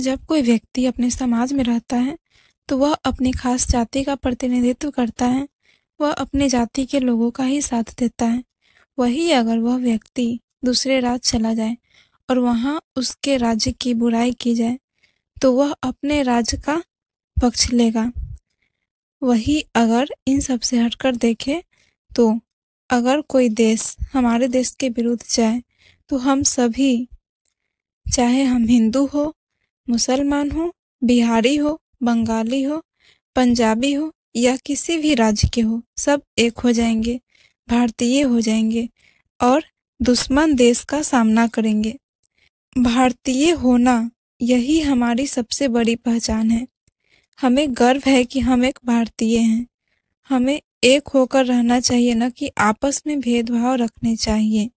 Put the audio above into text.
जब कोई व्यक्ति अपने समाज में रहता है तो वह अपनी खास जाति का प्रतिनिधित्व करता है वह अपने जाति के लोगों का ही साथ देता है वही अगर वह व्यक्ति दूसरे राज्य चला जाए और वहाँ उसके राज्य की बुराई की जाए तो वह अपने राज्य का पक्ष लेगा वही अगर इन सब से हटकर देखे तो अगर कोई देश हमारे देश के विरुद्ध जाए तो हम सभी चाहे हम हिंदू हो मुसलमान हो बिहारी हो बंगाली हो पंजाबी हो या किसी भी राज्य के हो सब एक हो जाएंगे भारतीय हो जाएंगे और दुश्मन देश का सामना करेंगे भारतीय होना यही हमारी सबसे बड़ी पहचान है हमें गर्व है कि हम एक भारतीय हैं हमें एक होकर रहना चाहिए न कि आपस में भेदभाव रखने चाहिए